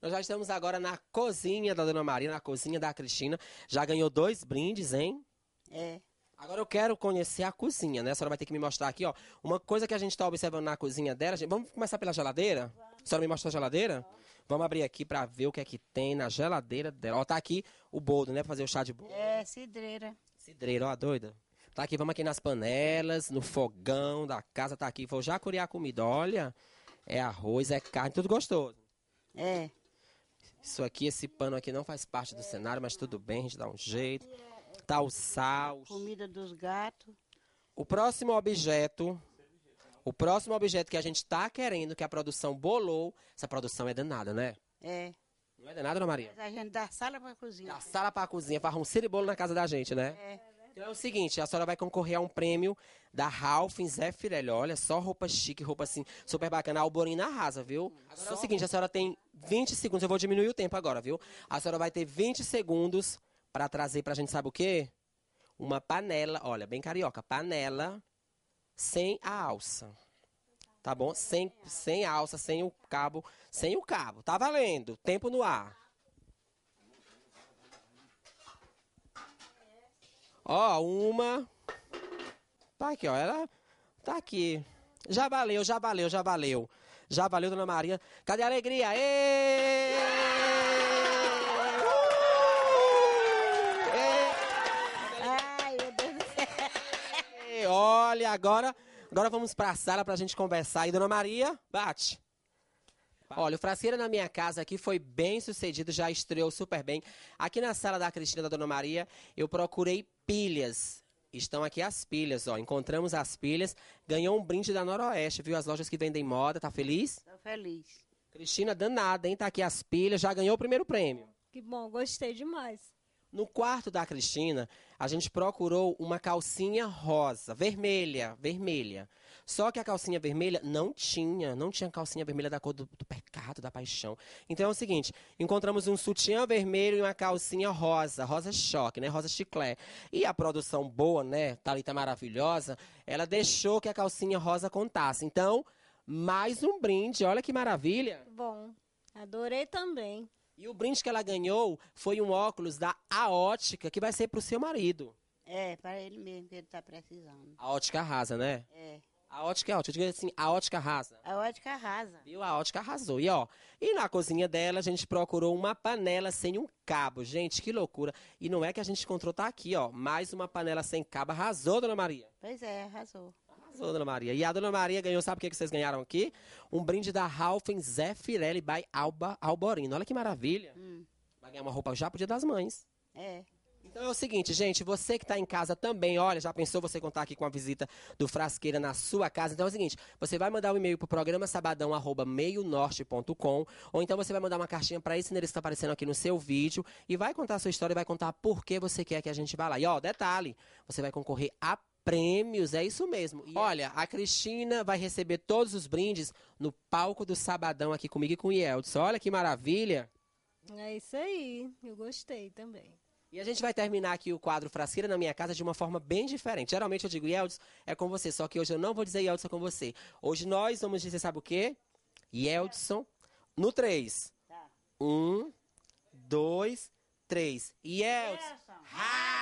Nós já estamos agora na cozinha da Dona Maria, na cozinha da Cristina. Já ganhou dois brindes, hein? É. Agora eu quero conhecer a cozinha, né? A senhora vai ter que me mostrar aqui, ó. Uma coisa que a gente está observando na cozinha dela. Gente... Vamos começar pela geladeira? Vamos. A senhora me mostra a geladeira? Vamos. Vamos abrir aqui para ver o que é que tem na geladeira dela. Ó, tá aqui o bolo, né? Pra fazer o chá de bolo. É, cidreira. Cidreira, ó, doida. Tá aqui, vamos aqui nas panelas, no fogão da casa, tá aqui. Vou já curiar a comida. Olha, é arroz, é carne, tudo gostoso. É. Isso aqui, esse pano aqui não faz parte do cenário, mas tudo bem, a gente dá um jeito. Tá o sal. Comida dos gatos. O próximo objeto o próximo objeto que a gente está querendo, que a produção bolou, essa produção é danada, né? É. Não é danada, dona Maria? Mas a gente dá sala para cozinha. Da sala para cozinha, farra um bolo na casa da gente, né? É. Então é o seguinte, a senhora vai concorrer a um prêmio da Ralph em Zé Firelli. Olha, só roupa chique, roupa assim, super bacana. A na arrasa, viu? Hum, agora só é o seguinte, a senhora tem 20 segundos. Eu vou diminuir o tempo agora, viu? A senhora vai ter 20 segundos para trazer pra gente, sabe o quê? Uma panela, olha, bem carioca, panela sem a alça. Tá bom? Sem, sem alça, sem o cabo, sem o cabo. Tá valendo. Tempo no ar. Ó, uma. Tá aqui, ó. Ela tá aqui. Já valeu, já valeu, já valeu. Já valeu, dona Maria. Cadê a alegria? Êêêê! Ai, meu Deus do céu. Olha, agora, agora vamos pra sala pra gente conversar. E dona Maria, bate. Olha, o Frasqueira na minha casa aqui foi bem sucedido, já estreou super bem. Aqui na sala da Cristina da Dona Maria, eu procurei pilhas. Estão aqui as pilhas, ó. Encontramos as pilhas. Ganhou um brinde da Noroeste, viu? As lojas que vendem moda. Tá feliz? Estou feliz. Cristina, danada, hein? Tá aqui as pilhas. Já ganhou o primeiro prêmio. Que bom, gostei demais. No quarto da Cristina, a gente procurou uma calcinha rosa, vermelha, vermelha. Só que a calcinha vermelha não tinha, não tinha calcinha vermelha da cor do, do pecado, da paixão. Então é o seguinte, encontramos um sutiã vermelho e uma calcinha rosa, rosa choque, né, rosa chiclé. E a produção boa, né, Talita maravilhosa, ela deixou que a calcinha rosa contasse. Então, mais um brinde, olha que maravilha. Bom, adorei também. E o brinde que ela ganhou foi um óculos da Aótica, que vai ser pro seu marido. É, para ele mesmo, que ele tá precisando. A ótica arrasa, né? É. A ótica é ótima. Diga assim, a ótica arrasa. A ótica arrasa. Viu? A ótica arrasou. E ó, e na cozinha dela a gente procurou uma panela sem um cabo. Gente, que loucura. E não é que a gente encontrou, tá aqui, ó. Mais uma panela sem cabo. Arrasou, dona Maria. Pois é, arrasou. Arrasou, Dona Maria. E a Dona Maria ganhou, sabe o que, que vocês ganharam aqui? Um brinde da Ralphen Zé Firelli by Alba Alborino. Olha que maravilha. Hum. Vai ganhar uma roupa já pro Dia das Mães. É. Então é o seguinte, gente, você que está em casa também, olha, já pensou você contar aqui com a visita do Frasqueira na sua casa? Então é o seguinte, você vai mandar um e-mail para o programa sabadão arroba meionorte.com ou então você vai mandar uma cartinha para esse endereço que está aparecendo aqui no seu vídeo e vai contar a sua história e vai contar por que você quer que a gente vá lá. E ó, detalhe, você vai concorrer a prêmios, é isso mesmo. E olha, a Cristina vai receber todos os brindes no palco do Sabadão aqui comigo e com o Yeldson. Olha que maravilha! É isso aí, eu gostei também. E a gente vai terminar aqui o quadro Frasqueira na Minha Casa de uma forma bem diferente. Geralmente eu digo, Yeldson, é com você, só que hoje eu não vou dizer Yeldson é com você. Hoje nós vamos dizer, sabe o quê? Yeldson, no 3. Tá. Um, dois, três. Yeldson. Ha!